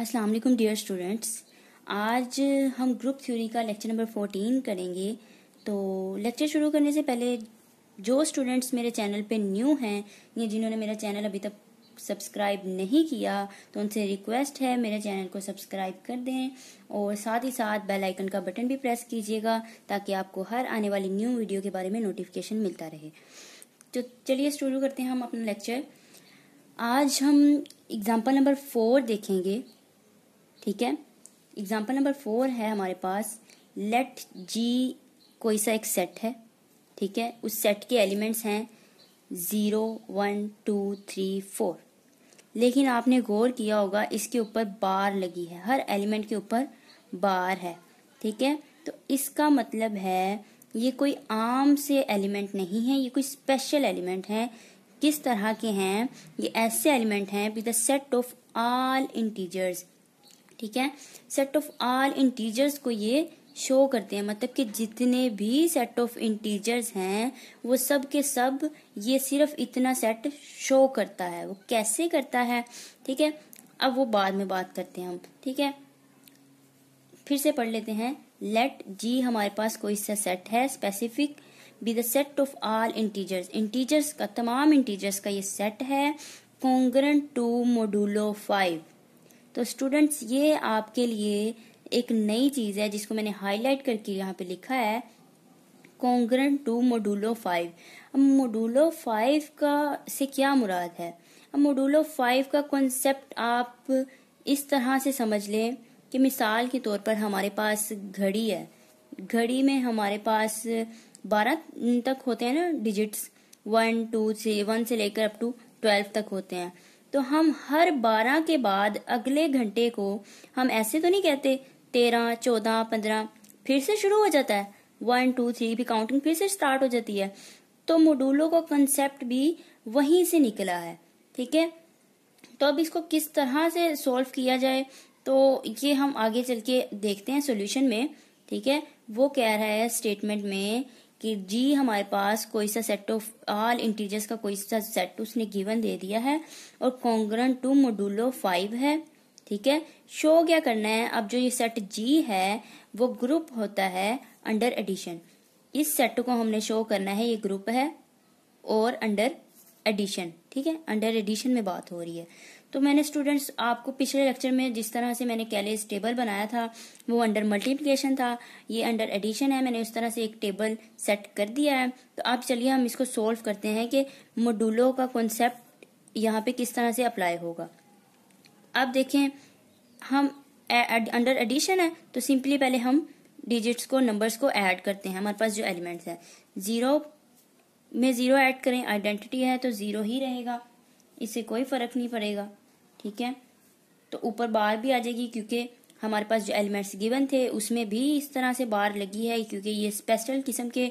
अस्सलाम वालेकुम dear students आज हम ग्रुप थ्योरी का लेक्चर नंबर फोर्टीन करेंगे तो लेक्चर शुरू करने से पहले जो स्टूडेंट्स मेरे चैनल पे न्यू हैं या जिन्होंने मेरा चैनल अभी तक सब्सक्राइब नहीं किया तो उनसे रिक्वेस्ट है मेरे चैनल को सब्सक्राइब कर दें और साथ ही साथ बेल आइकन का बटन भी प्रेस कीजिएगा ताकि आपको हर आने वाली न्यू वीडियो के बारे में नोटिफिकेशन मिलता रहे तो चलिए शुरू करते हैं हम अपना लेक्चर आज हम एग्जाम्पल नंबर फोर देखेंगे ठीक है एग्जाम्पल नंबर फोर है हमारे पास लेट जी कोई सा एक सेट है ठीक है उस सेट के एलिमेंट्स हैं zero one two three four लेकिन आपने गौर किया होगा इसके ऊपर बार लगी है हर एलिमेंट के ऊपर बार है ठीक है तो इसका मतलब है ये कोई आम से एलिमेंट नहीं है ये कोई स्पेशल एलिमेंट है किस तरह के हैं ये ऐसे एलिमेंट हैं with the set of all integers ठीक है सेट ऑफ ऑल इंटीजर्स को ये शो करते हैं मतलब कि जितने भी सेट ऑफ इंटीजर्स हैं वो सब के सब ये सिर्फ इतना सेट शो करता है वो कैसे करता है ठीक है अब वो बाद में बात करते हैं हम ठीक है फिर से पढ़ लेते हैं लेट जी हमारे पास कोई सा सेट है specific B the set of all integers integers का तमाम इंटीजर्स का ये सेट है कॉन्ग्रेंट टू मोडुलो फाइव तो स्टूडेंट्स ये आपके लिए एक नई चीज है जिसको मैंने हाईलाइट करके यहाँ पे लिखा है कॉन्ग्रन टू मोडूलो फाइव अब मोडूलो फाइव का से क्या मुराद है अब मोडूलो फाइव का कॉन्सेप्ट आप इस तरह से समझ लें कि मिसाल के तौर पर हमारे पास घड़ी है घड़ी में हमारे पास बारह तक होते हैं ना digits one two three one से लेकर अप टू ट्वेल्व तक होते हैं तो हम हर बारह के बाद अगले घंटे को हम ऐसे तो नहीं कहते तेरह चौदह पंद्रह फिर से शुरू हो जाता है वन टू थ्री भी काउंटिंग फिर से स्टार्ट हो जाती है तो मोडूलो का कंसेप्ट भी वहीं से निकला है ठीक है तो अब इसको किस तरह से सॉल्व किया जाए तो ये हम आगे चल के देखते हैं सॉल्यूशन में ठीक है वो कह रहा है स्टेटमेंट में कि जी हमारे पास कोई सा सेट ऑफ ऑल इंटीजर्स का कोई सा सेट उसने गिवन दे दिया है और कॉन्ग्रन टू मोडुलो फाइव है ठीक है शो क्या करना है अब जो ये सेट जी है वो ग्रुप होता है अंडर एडिशन इस सेट को हमने शो करना है ये ग्रुप है और अंडर एडिशन ठीक है अंडर एडिशन में बात हो रही है तो मैंने स्टूडेंट्स आपको पिछले लेक्चर में जिस तरह से मैंने कैलेज टेबल बनाया था वो अंडर मल्टीप्लिकेशन था ये अंडर एडिशन है मैंने उस तरह से एक टेबल सेट कर दिया है तो अब चलिए हम इसको सोल्व करते हैं कि मोडुलो का कॉन्सेप्ट यहाँ पे किस तरह से अप्लाई होगा अब देखें हम अंडर एडिशन है तो सिंपली पहले हम डिजिट्स को नंबर्स को ऐड करते हैं हमारे पास जो एलिमेंट्स है ज़ीरो में ज़ीरो ऐड करें आइडेंटिटी है तो ज़ीरो ही रहेगा इससे कोई फर्क नहीं पड़ेगा ठीक है तो ऊपर बार भी आ जाएगी क्योंकि हमारे पास जो एलिमेंट्स गिवन थे उसमें भी इस तरह से बार लगी है क्योंकि ये स्पेशल किस्म के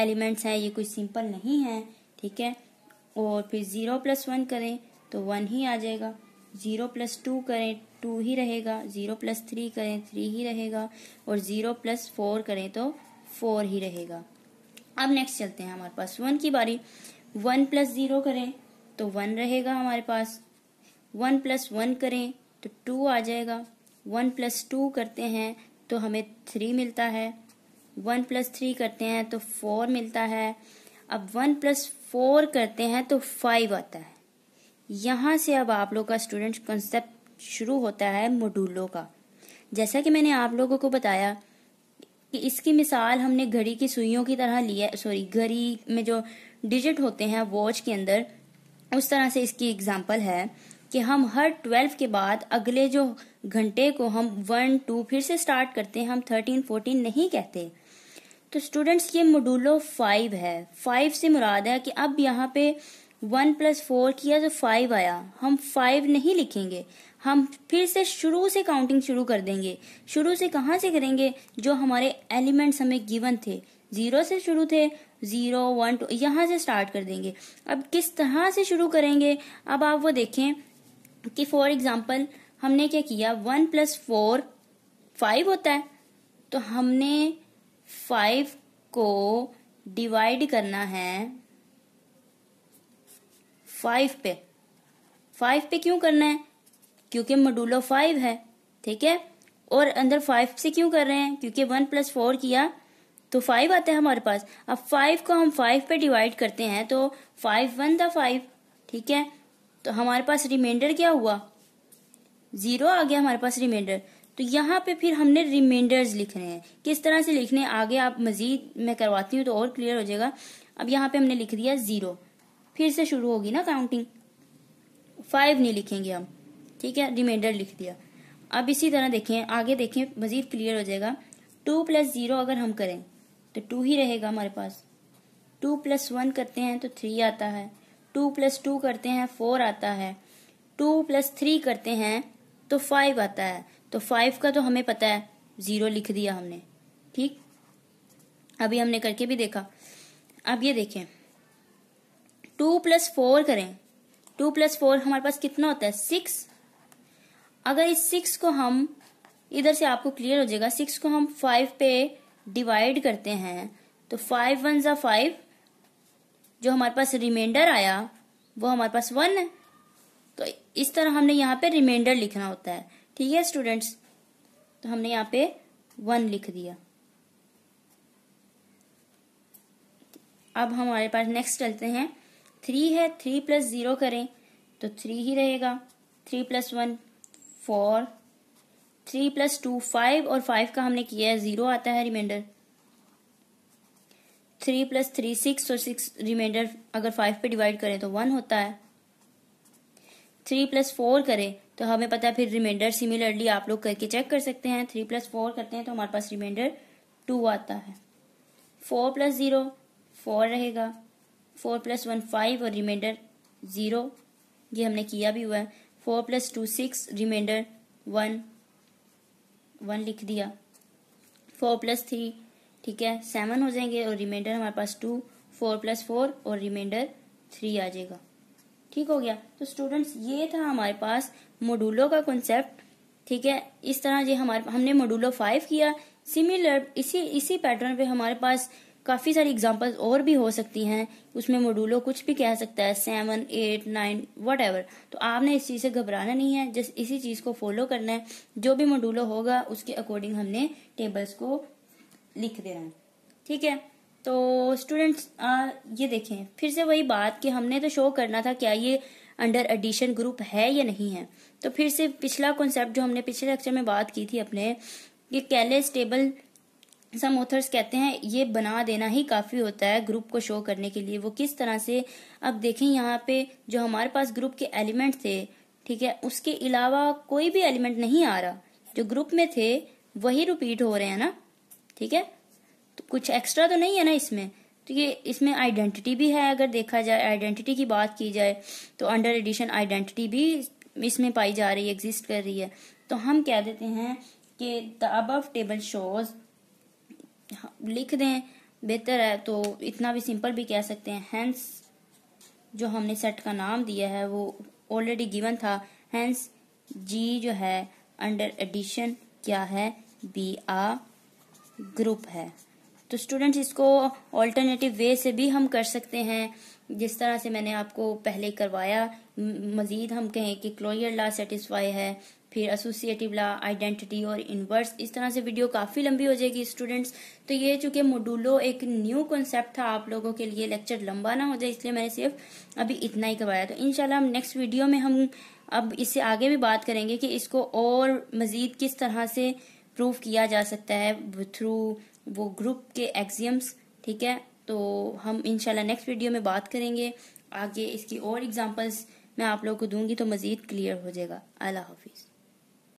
एलिमेंट्स हैं ये कुछ सिंपल नहीं है ठीक है और फिर ज़ीरो प्लस वन करें तो वन ही आ जाएगा ज़ीरो प्लस टू करें टू ही रहेगा ज़ीरो प्लस थ्री करें थ्री ही रहेगा और ज़ीरो प्लस फोर करें तो फोर ही रहेगा अब नेक्स्ट चलते हैं हमारे पास वन की बारी वन प्लस ज़ीरो करें तो वन रहेगा हमारे पास वन प्लस वन करें तो टू आ जाएगा वन प्लस टू करते हैं तो हमें थ्री मिलता है वन प्लस थ्री करते हैं तो फोर मिलता है अब वन प्लस फोर करते हैं तो फाइव आता है यहाँ से अब आप लोग का स्टूडेंट कॉन्सेप्ट शुरू होता है मोडूलों का जैसा कि मैंने आप लोगों को बताया कि इसकी मिसाल हमने घड़ी की सुइयों की तरह लिया सॉरी घड़ी में जो डिजिट होते हैं वॉच के अंदर उस तरह से इसकी एग्जाम्पल है कि हम हर ट्वेल्व के बाद अगले जो घंटे को हम वन टू फिर से स्टार्ट करते हैं हम थर्टीन फोर्टीन नहीं कहते तो स्टूडेंट्स ये मोडूलो फाइव है फाइव से मुराद है कि अब यहाँ पे वन प्लस फोर किया जो तो फाइव आया हम फाइव नहीं लिखेंगे हम फिर से शुरू से काउंटिंग शुरू कर देंगे शुरू से कहाँ से करेंगे जो हमारे एलिमेंट्स हमें गिवन थे ज़ीरो से शुरू थे ज़ीरो वन टू यहां से स्टार्ट कर देंगे अब किस तरह से शुरू करेंगे अब आप वो देखें कि फॉर एग्जाम्पल हमने क्या किया वन प्लस फोर फाइव होता है तो हमने फाइव को डिवाइड करना है फाइव पे फाइव पे क्यों करना है क्योंकि मडूलो फाइव है ठीक है और अंदर फाइव से क्यों कर रहे हैं क्योंकि वन प्लस फोर किया तो फाइव आता है हमारे पास अब फाइव को हम फाइव पे डिवाइड करते हैं तो फाइव वन द फाइव ठीक है तो हमारे पास रिमाइंडर क्या हुआ जीरो आ गया हमारे पास रिमाइंडर तो यहाँ पे फिर हमने रिमाइंडर्स लिखने हैं किस तरह से लिखने आगे आप मजीद मैं करवाती हूँ तो और क्लियर हो जाएगा अब यहाँ पे हमने लिख दिया जीरो फिर से शुरू होगी ना काउंटिंग फाइव नहीं लिखेंगे हम ठीक है रिमाइंडर लिख दिया अब इसी तरह देखें आगे देखें मजीद क्लियर हो जाएगा टू प्लस जीरो अगर हम करें तो टू ही रहेगा हमारे पास टू प्लस वन करते हैं तो थ्री आता है टू प्लस टू करते हैं फोर आता है टू प्लस थ्री करते हैं तो फाइव आता है तो फाइव का तो हमें पता है जीरो लिख दिया हमने ठीक अभी हमने करके भी देखा अब ये देखें टू प्लस फोर करें टू प्लस फोर हमारे पास कितना होता है सिक्स अगर इस सिक्स को हम इधर से आपको क्लियर हो जाएगा सिक्स को हम फाइव पे डिवाइड करते हैं तो फाइव वन ज़ा फाइव जो हमारे पास रिमाइंडर आया वो हमारे पास वन है तो इस तरह हमने यहाँ पे रिमाइंडर लिखना होता है ठीक है स्टूडेंट्स तो हमने यहाँ पे वन लिख दिया अब हमारे पास नेक्स्ट चलते हैं थ्री है थ्री प्लस जीरो करें तो थ्री ही रहेगा three plus one four three plus two five और फाइव का हमने किया है जीरो आता है remainder three plus three six और सिक्स रिमाइंडर अगर फाइव पे डिवाइड करें तो वन होता है थ्री प्लस फोर करें तो हमें पता है फिर रिमाइंडर सिमिलरली आप लोग करके चेक कर सकते हैं थ्री प्लस फोर करते हैं तो हमारे पास रिमाइंडर टू आता है फोर प्लस जीरो फोर रहेगा फोर प्लस वन फाइव और रिमाइंडर जीरो ये हमने किया भी हुआ है four plus two six remainder one one लिख दिया फोर प्लस थ्री ठीक है सेवन हो जाएंगे और रिमाइंडर हमारे पास टू फोर प्लस फोर और रिमाइंडर थ्री आ जाएगा ठीक हो गया तो स्टूडेंट्स ये था हमारे पास मोडूलो का कॉन्सेप्ट ठीक है इस तरह ये हमारे हमने मोडूलो फाइव किया सिमिलर इसी इसी पैटर्न पे हमारे पास काफ़ी सारी एग्जाम्पल और भी हो सकती हैं उसमें मोडूलो कुछ भी कह सकता है सेवन एट नाइन वट तो आपने इस चीज़ से घबराना नहीं है जस्ट इसी चीज़ को फॉलो करना है जो भी मोडूलो होगा उसके अकॉर्डिंग हमने टेबल्स को लिख देना है ठीक है तो स्टूडेंट्स ये देखें फिर से वही बात कि हमने तो शो करना था क्या ये अंडर एडिशन ग्रुप है या नहीं है तो फिर से पिछला कॉन्सेप्ट जो हमने पिछले लेक्चर में बात की थी अपने ये कैलेस टेबल सम ऑथर्स कहते हैं ये बना देना ही काफ़ी होता है ग्रुप को शो करने के लिए वो किस तरह से अब देखें यहाँ पे जो हमारे पास ग्रुप के एलिमेंट थे ठीक है उसके अलावा कोई भी एलिमेंट नहीं आ रहा जो ग्रुप में थे वही रिपीट हो रहे हैं ना ठीक है तो कुछ एक्स्ट्रा तो नहीं है ना इसमें तो ये इसमें आइडेंटिटी भी है अगर देखा जाए आइडेंटिटी की बात की जाए तो अंडर एडिशन आइडेंटिटी भी इसमें पाई जा रही है एग्जिस्ट कर रही है तो हम कह देते हैं कि द अब टेबल शोज़ हाँ, लिख दें बेहतर है तो इतना भी सिंपल भी कह सकते हैं हैंस जो हमने सेट का नाम दिया है वो ऑलरेडी गिवन था हैंस जी जो है अंडर एडिशन क्या है बी आ ग्रुप है तो स्टूडेंट्स इसको ऑल्टरनेटिव वे से भी हम कर सकते हैं जिस तरह से मैंने आपको पहले करवाया मज़ीद हम कहें कि क्लोयर ला सेटिस्फाई है फिर एसोसिएटिव ला आइडेंटिटी और इनवर्स इस तरह से वीडियो काफ़ी लंबी हो जाएगी स्टूडेंट्स तो ये चूंकि मोडुलो एक न्यू कॉन्सेप्ट था आप लोगों के लिए लेक्चर लंबा ना हो जाए इसलिए मैंने सिर्फ अभी इतना ही करवाया तो इनशाला हम नेक्स्ट वीडियो में हम अब इससे आगे भी बात करेंगे कि इसको और मज़ीद किस तरह से प्रूव किया जा सकता है थ्रू वो ग्रुप के एग्जियम्स ठीक है तो हम इनशाला नेक्स्ट वीडियो में बात करेंगे आगे इसकी और एग्जाम्पल्स मैं आप लोगों को दूंगी तो मज़ीद क्लियर हो जाएगा अल्लाह हाफिज़